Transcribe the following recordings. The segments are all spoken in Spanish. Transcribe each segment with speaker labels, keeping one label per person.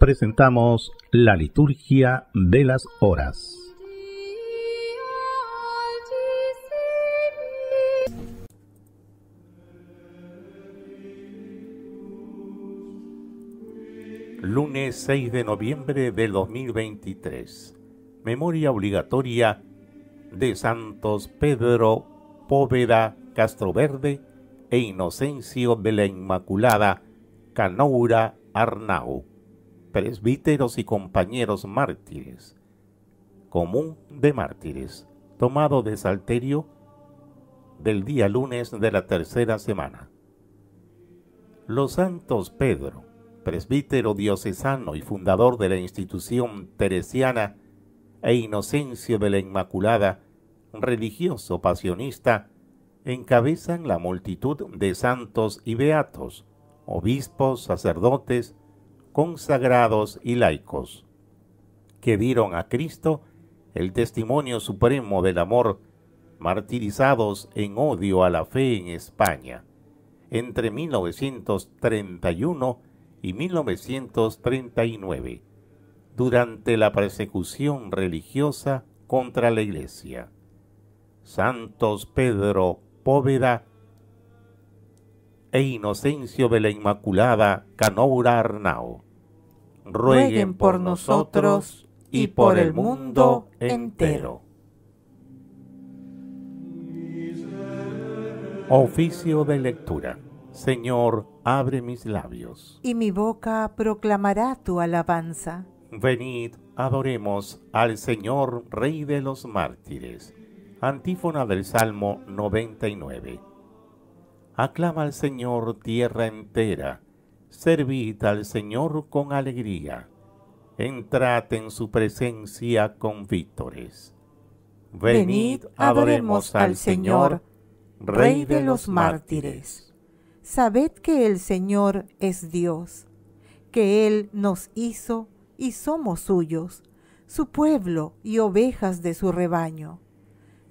Speaker 1: presentamos la liturgia de las horas. Lunes 6 de noviembre del 2023. Memoria obligatoria de Santos Pedro, Póveda, Castroverde e Inocencio de la Inmaculada, Canoura, Arnau presbíteros y compañeros mártires, común de mártires, tomado de Salterio del día lunes de la tercera semana. Los santos Pedro, presbítero diocesano y fundador de la institución teresiana, e Inocencio de la Inmaculada, religioso pasionista, encabezan la multitud de santos y beatos, obispos, sacerdotes, consagrados y laicos, que dieron a Cristo, el testimonio supremo del amor, martirizados en odio a la fe en España, entre 1931 y 1939, durante la persecución religiosa contra la Iglesia. Santos Pedro Póveda e Inocencio de la Inmaculada Canoura Arnao. Rueguen
Speaker 2: por nosotros y por el mundo entero.
Speaker 1: Oficio de lectura. Señor, abre mis labios.
Speaker 2: Y mi boca proclamará tu alabanza.
Speaker 1: Venid, adoremos al Señor, Rey de los mártires. Antífona del Salmo 99. Aclama al Señor tierra entera, servid al Señor con alegría, entrad en su presencia con víctores. Venid, adoremos al Señor, Rey de los
Speaker 2: mártires. Sabed que el Señor es Dios, que Él nos hizo y somos suyos, su pueblo y ovejas de su rebaño.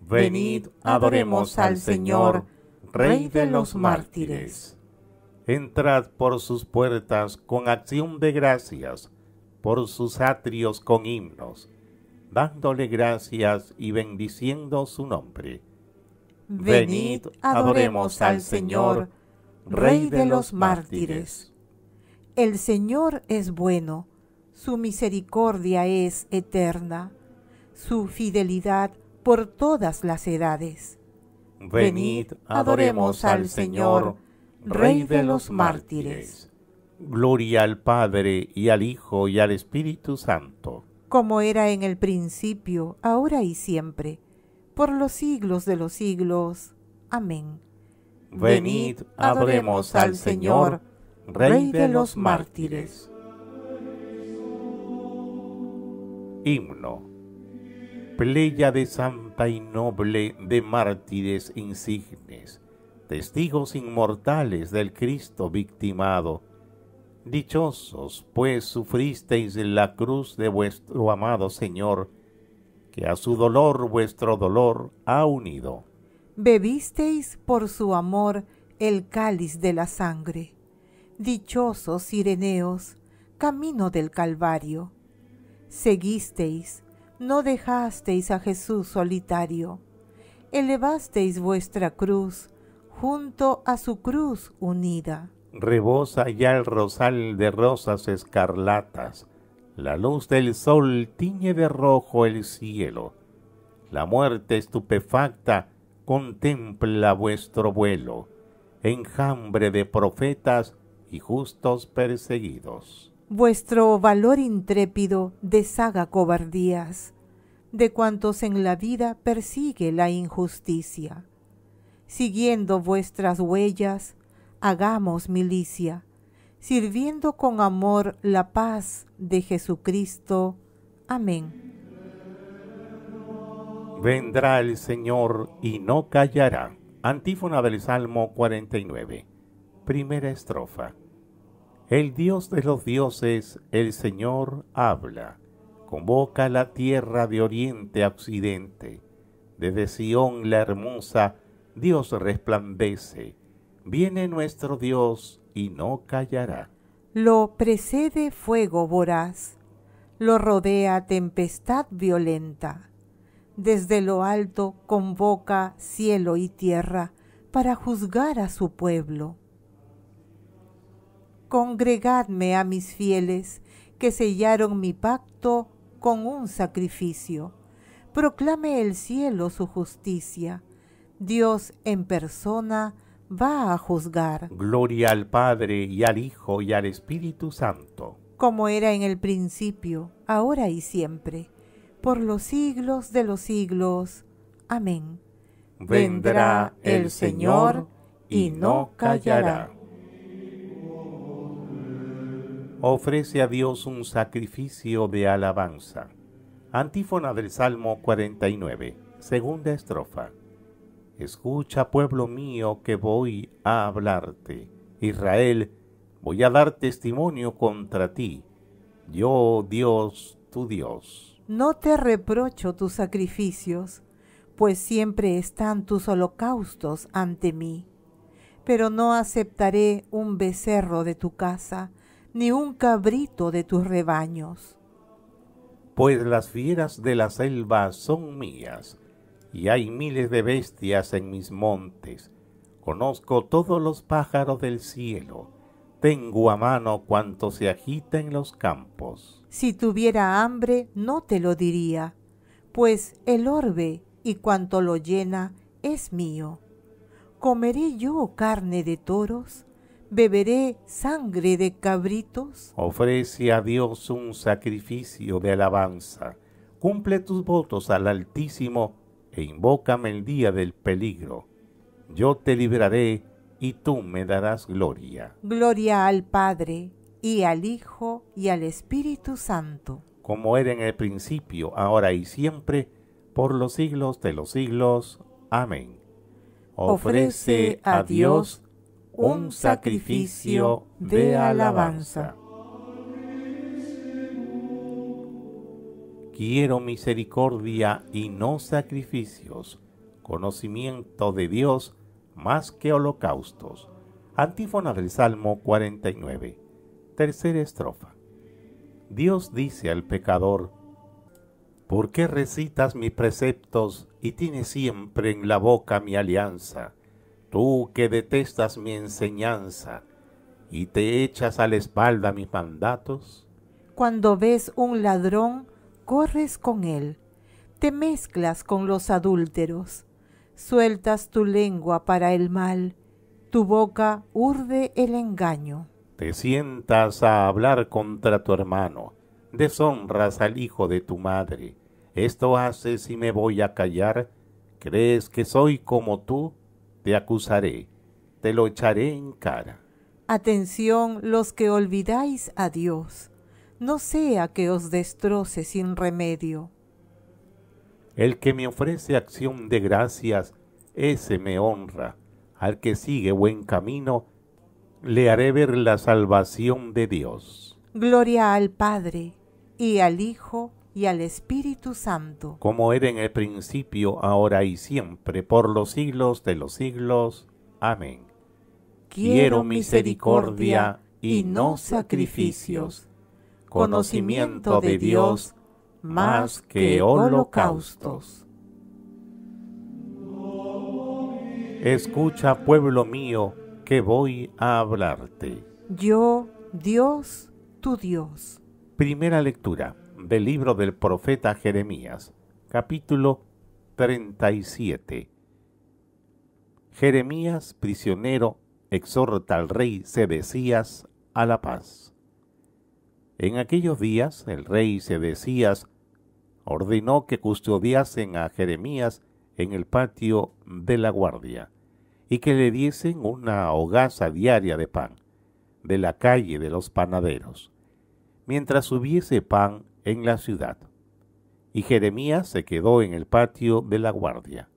Speaker 2: Venid, adoremos al Señor, Rey de los mártires,
Speaker 1: entrad por sus puertas con acción de gracias, por sus atrios con himnos, dándole gracias y bendiciendo su nombre. Venid, adoremos al Señor, Rey de los mártires.
Speaker 2: El Señor es bueno, su misericordia es eterna, su fidelidad por todas las edades. Venid, adoremos al Señor, Rey de los mártires.
Speaker 1: Gloria al Padre y al Hijo y al Espíritu Santo.
Speaker 2: Como era en el principio, ahora y siempre, por los siglos de los siglos. Amén. Venid, adoremos al Señor, Rey de los mártires.
Speaker 1: Himno pleya santa y noble de mártires insignes, testigos inmortales del Cristo victimado. Dichosos, pues, sufristeis la cruz de vuestro amado Señor, que a su dolor vuestro dolor ha unido.
Speaker 2: Bebisteis por su amor el cáliz de la sangre. Dichosos Ireneos, camino del Calvario. Seguisteis no dejasteis a Jesús solitario, elevasteis vuestra cruz junto a su cruz unida.
Speaker 1: Rebosa ya el rosal de rosas escarlatas, la luz del sol tiñe de rojo el cielo, la muerte estupefacta contempla vuestro vuelo, enjambre de profetas y justos perseguidos.
Speaker 2: Vuestro valor intrépido deshaga cobardías de cuantos en la vida persigue la injusticia. Siguiendo vuestras huellas, hagamos milicia, sirviendo con amor la paz de Jesucristo. Amén.
Speaker 1: Vendrá el Señor y no callará. Antífona del Salmo 49. Primera estrofa. El Dios de los dioses, el Señor, habla, convoca la tierra de oriente a occidente. Desde Sión la hermosa, Dios resplandece. Viene nuestro Dios y no callará.
Speaker 2: Lo precede fuego voraz, lo rodea tempestad violenta. Desde lo alto convoca cielo y tierra para juzgar a su pueblo congregadme a mis fieles que sellaron mi pacto con un sacrificio. Proclame el cielo su justicia. Dios en persona va a juzgar.
Speaker 1: Gloria al Padre y al Hijo y al Espíritu Santo.
Speaker 2: Como era en el principio, ahora y siempre, por los siglos de los siglos. Amén.
Speaker 1: Vendrá el Señor y no callará ofrece a Dios un sacrificio de alabanza. Antífona del Salmo 49, segunda estrofa. Escucha, pueblo mío, que voy a hablarte. Israel, voy a dar testimonio contra ti. Yo, Dios, tu Dios.
Speaker 2: No te reprocho tus sacrificios, pues siempre están tus holocaustos ante mí. Pero no aceptaré un becerro de tu casa, ni un cabrito de tus rebaños.
Speaker 1: Pues las fieras de la selva son mías, y hay miles de bestias en mis montes. Conozco todos los pájaros del cielo, tengo a mano cuanto se agita en los campos.
Speaker 2: Si tuviera hambre, no te lo diría, pues el orbe y cuanto lo llena es mío. ¿Comeré yo carne de toros? beberé sangre de cabritos?
Speaker 1: Ofrece a Dios un sacrificio de alabanza. Cumple tus votos al Altísimo e invócame el día del peligro. Yo te libraré y tú me darás gloria.
Speaker 2: Gloria al Padre, y al Hijo, y al Espíritu Santo.
Speaker 1: Como era en el principio, ahora y siempre, por los siglos de los siglos. Amén. Ofrece, Ofrece a Dios un sacrificio de alabanza. Quiero misericordia y no sacrificios, conocimiento de Dios más que holocaustos. Antífona del Salmo 49, tercera estrofa. Dios dice al pecador, ¿por qué recitas mis preceptos y tienes siempre en la boca mi alianza? Tú que detestas mi enseñanza y te echas a la espalda mis mandatos.
Speaker 2: Cuando ves un ladrón, corres con él, te mezclas con los adúlteros, sueltas tu lengua para el mal, tu boca urde el engaño.
Speaker 1: Te sientas a hablar contra tu hermano, deshonras al hijo de tu madre. Esto haces y me voy a callar. ¿Crees que soy como tú? acusaré, te lo echaré en cara.
Speaker 2: Atención los que olvidáis a Dios, no sea que os destroce sin remedio.
Speaker 1: El que me ofrece acción de gracias, ese me honra. Al que sigue buen camino, le haré ver la salvación de Dios.
Speaker 2: Gloria al Padre, y al Hijo, y al Espíritu Santo.
Speaker 1: Como era en el principio, ahora y siempre, por los siglos de los siglos. Amén. Quiero misericordia y no sacrificios, conocimiento de Dios más que holocaustos. Escucha, pueblo mío, que voy a hablarte.
Speaker 2: Yo, Dios, tu Dios.
Speaker 1: Primera lectura del libro del profeta Jeremías, capítulo 37. Jeremías, prisionero, exhorta al rey Sedecías a la paz. En aquellos días el rey Sedecías ordenó que custodiasen a Jeremías en el patio de la guardia y que le diesen una hogaza diaria de pan de la calle de los panaderos. Mientras hubiese pan, en la ciudad. Y Jeremías se quedó en el patio de la guardia.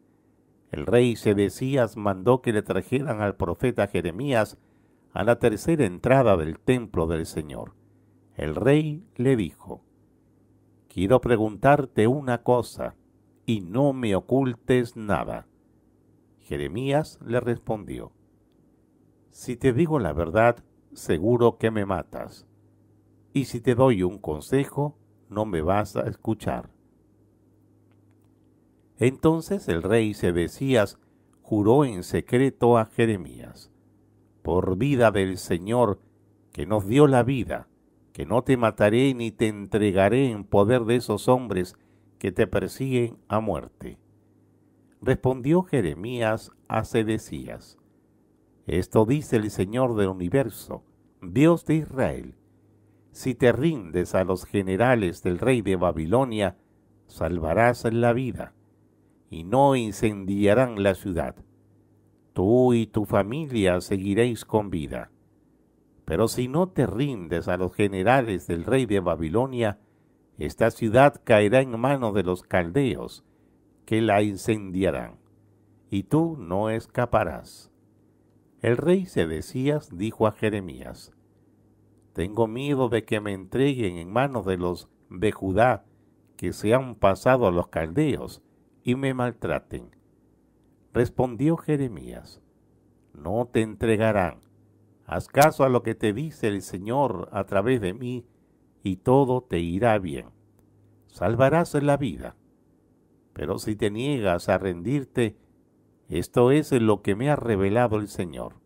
Speaker 1: El rey Sedecías mandó que le trajeran al profeta Jeremías a la tercera entrada del templo del Señor. El rey le dijo, Quiero preguntarte una cosa, y no me ocultes nada. Jeremías le respondió, Si te digo la verdad, seguro que me matas, y si te doy un consejo, no me vas a escuchar. Entonces el rey Sedecías juró en secreto a Jeremías, por vida del Señor, que nos dio la vida, que no te mataré ni te entregaré en poder de esos hombres que te persiguen a muerte. Respondió Jeremías a Sedecías, Esto dice el Señor del universo, Dios de Israel, si te rindes a los generales del rey de Babilonia, salvarás la vida, y no incendiarán la ciudad. Tú y tu familia seguiréis con vida. Pero si no te rindes a los generales del rey de Babilonia, esta ciudad caerá en manos de los caldeos, que la incendiarán, y tú no escaparás. El rey Sedecías dijo a Jeremías, tengo miedo de que me entreguen en manos de los de Judá, que se han pasado a los caldeos, y me maltraten. Respondió Jeremías, no te entregarán. Haz caso a lo que te dice el Señor a través de mí, y todo te irá bien. Salvarás la vida. Pero si te niegas a rendirte, esto es lo que me ha revelado el Señor.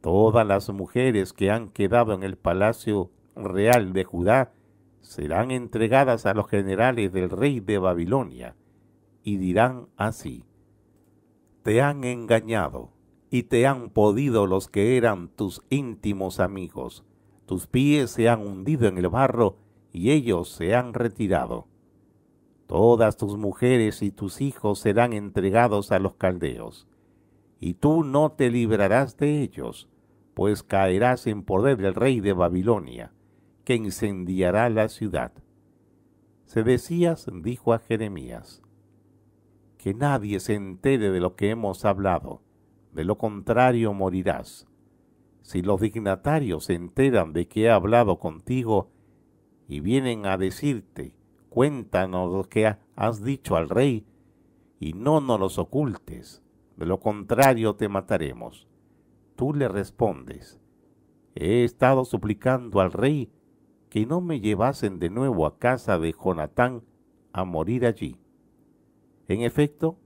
Speaker 1: Todas las mujeres que han quedado en el palacio real de Judá serán entregadas a los generales del rey de Babilonia y dirán así, te han engañado y te han podido los que eran tus íntimos amigos, tus pies se han hundido en el barro y ellos se han retirado. Todas tus mujeres y tus hijos serán entregados a los caldeos y tú no te librarás de ellos, pues caerás en poder del rey de Babilonia, que incendiará la ciudad. Se decías, dijo a Jeremías, Que nadie se entere de lo que hemos hablado, de lo contrario morirás. Si los dignatarios se enteran de que he hablado contigo y vienen a decirte, cuéntanos lo que has dicho al rey, y no nos los ocultes, de lo contrario te mataremos. Tú le respondes, he estado suplicando al rey que no me llevasen de nuevo a casa de Jonatán a morir allí. En efecto,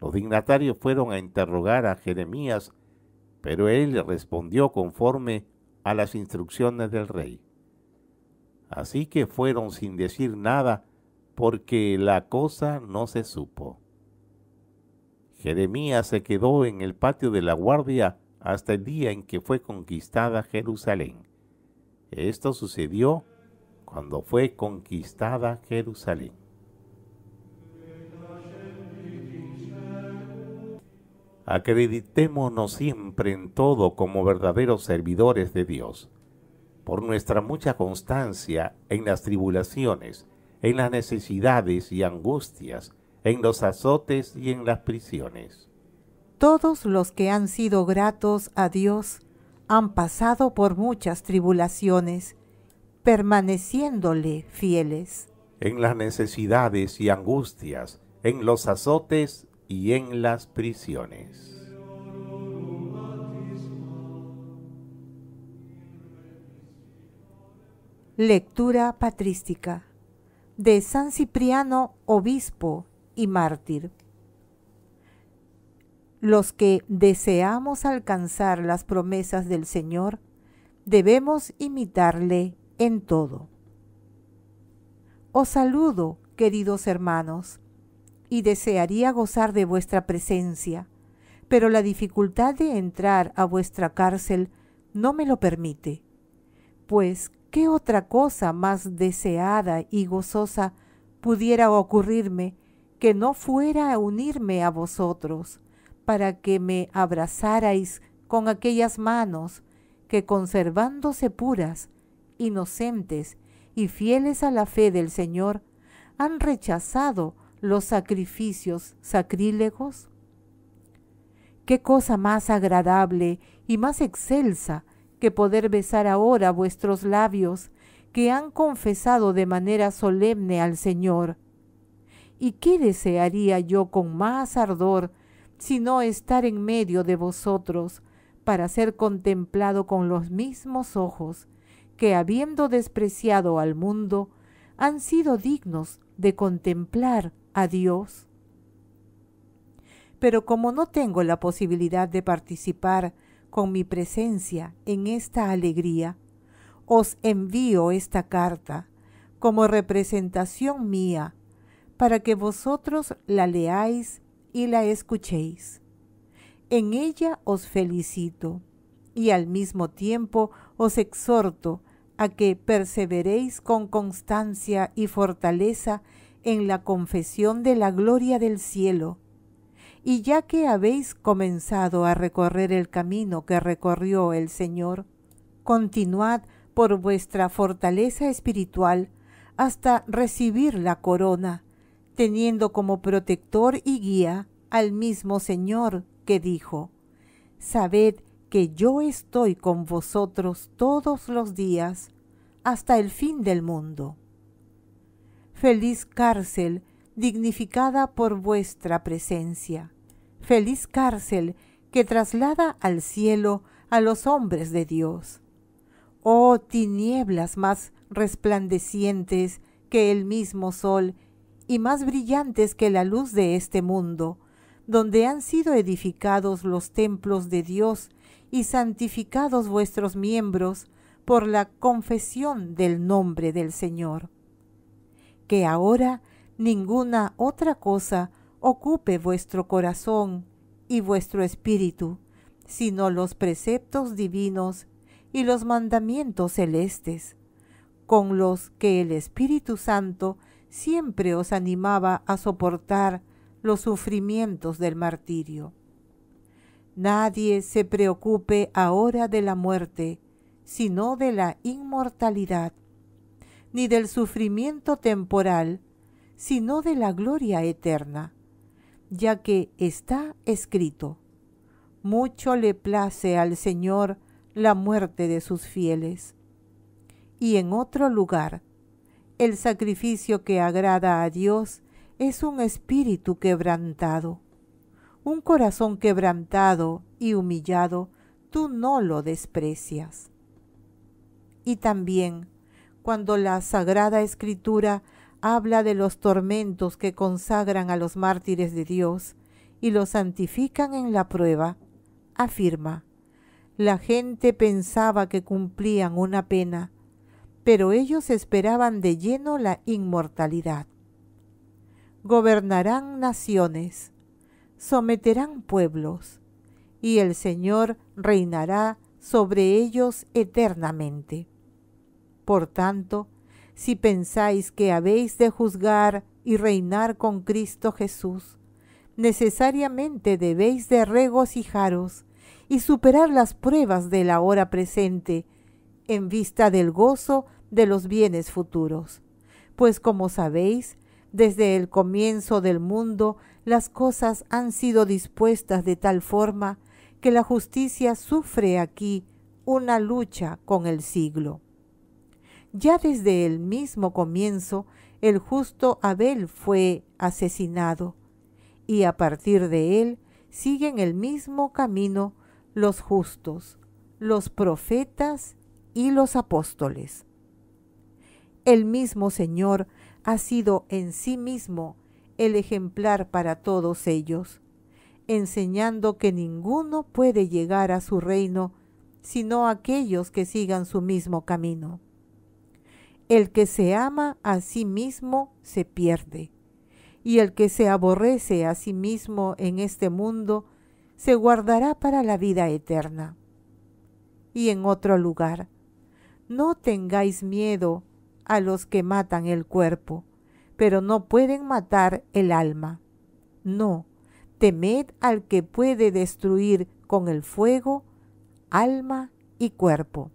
Speaker 1: los dignatarios fueron a interrogar a Jeremías, pero él respondió conforme a las instrucciones del rey. Así que fueron sin decir nada, porque la cosa no se supo. Jeremías se quedó en el patio de la guardia hasta el día en que fue conquistada Jerusalén. Esto sucedió cuando fue conquistada Jerusalén. Acreditémonos siempre en todo como verdaderos servidores de Dios, por nuestra mucha constancia en las tribulaciones, en las necesidades y angustias, en los azotes y en las prisiones.
Speaker 2: Todos los que han sido gratos a Dios han pasado por muchas tribulaciones, permaneciéndole fieles.
Speaker 1: En las necesidades y angustias, en los azotes y en las prisiones.
Speaker 2: Lectura patrística de San Cipriano, obispo y mártir. Los que deseamos alcanzar las promesas del Señor, debemos imitarle en todo. Os saludo, queridos hermanos, y desearía gozar de vuestra presencia, pero la dificultad de entrar a vuestra cárcel no me lo permite. Pues, ¿qué otra cosa más deseada y gozosa pudiera ocurrirme que no fuera a unirme a vosotros, para que me abrazarais con aquellas manos que conservándose puras, inocentes y fieles a la fe del Señor, han rechazado los sacrificios sacrílegos? ¿Qué cosa más agradable y más excelsa que poder besar ahora vuestros labios que han confesado de manera solemne al Señor? ¿Y qué desearía yo con más ardor sino estar en medio de vosotros para ser contemplado con los mismos ojos que habiendo despreciado al mundo, han sido dignos de contemplar a Dios? Pero como no tengo la posibilidad de participar con mi presencia en esta alegría, os envío esta carta como representación mía para que vosotros la leáis y la escuchéis. En ella os felicito y al mismo tiempo os exhorto a que perseveréis con constancia y fortaleza en la confesión de la gloria del cielo. Y ya que habéis comenzado a recorrer el camino que recorrió el Señor, continuad por vuestra fortaleza espiritual hasta recibir la corona teniendo como protector y guía al mismo Señor que dijo, Sabed que yo estoy con vosotros todos los días hasta el fin del mundo. Feliz cárcel dignificada por vuestra presencia. Feliz cárcel que traslada al cielo a los hombres de Dios. Oh tinieblas más resplandecientes que el mismo sol y más brillantes que la luz de este mundo, donde han sido edificados los templos de Dios y santificados vuestros miembros por la confesión del nombre del Señor. Que ahora ninguna otra cosa ocupe vuestro corazón y vuestro espíritu, sino los preceptos divinos y los mandamientos celestes, con los que el Espíritu Santo siempre os animaba a soportar los sufrimientos del martirio. Nadie se preocupe ahora de la muerte, sino de la inmortalidad, ni del sufrimiento temporal, sino de la gloria eterna, ya que está escrito, mucho le place al Señor la muerte de sus fieles. Y en otro lugar, el sacrificio que agrada a Dios es un espíritu quebrantado. Un corazón quebrantado y humillado, tú no lo desprecias. Y también, cuando la Sagrada Escritura habla de los tormentos que consagran a los mártires de Dios y los santifican en la prueba, afirma, la gente pensaba que cumplían una pena, pero ellos esperaban de lleno la inmortalidad. Gobernarán naciones, someterán pueblos, y el Señor reinará sobre ellos eternamente. Por tanto, si pensáis que habéis de juzgar y reinar con Cristo Jesús, necesariamente debéis de regocijaros y superar las pruebas de la hora presente, en vista del gozo de los bienes futuros. Pues como sabéis, desde el comienzo del mundo las cosas han sido dispuestas de tal forma que la justicia sufre aquí una lucha con el siglo. Ya desde el mismo comienzo, el justo Abel fue asesinado, y a partir de él siguen el mismo camino los justos, los profetas y los apóstoles. El mismo Señor ha sido en sí mismo el ejemplar para todos ellos, enseñando que ninguno puede llegar a su reino sino aquellos que sigan su mismo camino. El que se ama a sí mismo se pierde, y el que se aborrece a sí mismo en este mundo se guardará para la vida eterna. Y en otro lugar, no tengáis miedo a los que matan el cuerpo, pero no pueden matar el alma. No, temed al que puede destruir con el fuego alma y cuerpo.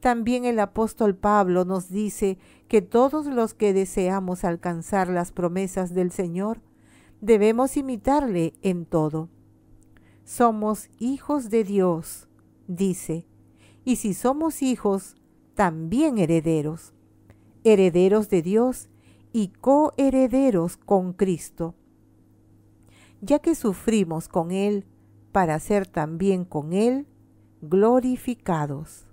Speaker 2: También el apóstol Pablo nos dice que todos los que deseamos alcanzar las promesas del Señor, debemos imitarle en todo. Somos hijos de Dios, dice, y si somos hijos, también herederos, herederos de Dios y coherederos con Cristo, ya que sufrimos con Él para ser también con Él glorificados.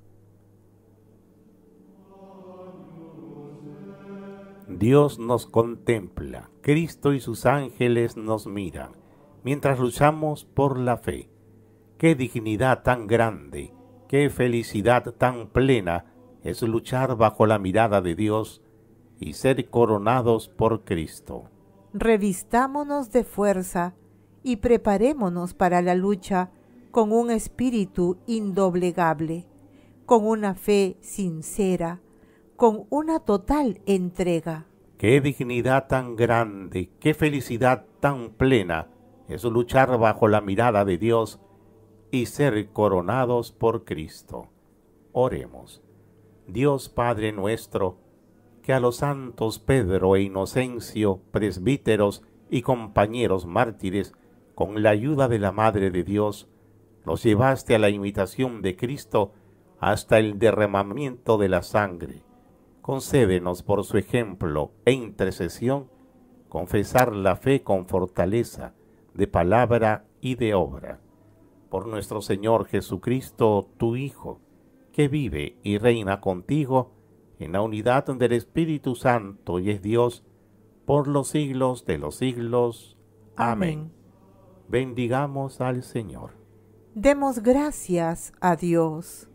Speaker 1: Dios nos contempla, Cristo y sus ángeles nos miran, mientras luchamos por la fe. ¡Qué dignidad tan grande! Qué felicidad tan plena es luchar bajo la mirada de Dios y ser coronados por Cristo.
Speaker 2: Revistámonos de fuerza y preparémonos para la lucha con un espíritu indoblegable, con una fe sincera, con una total entrega.
Speaker 1: Qué dignidad tan grande, qué felicidad tan plena es luchar bajo la mirada de Dios y ser coronados por Cristo. Oremos. Dios Padre nuestro, que a los santos Pedro e Inocencio, presbíteros y compañeros mártires, con la ayuda de la Madre de Dios, los llevaste a la imitación de Cristo hasta el derramamiento de la sangre. Concédenos por su ejemplo e intercesión confesar la fe con fortaleza de palabra y de obra por nuestro Señor Jesucristo, tu Hijo, que vive y reina contigo en la unidad del Espíritu Santo y es Dios por los siglos de los siglos. Amén. Bendigamos al Señor.
Speaker 2: Demos gracias a Dios.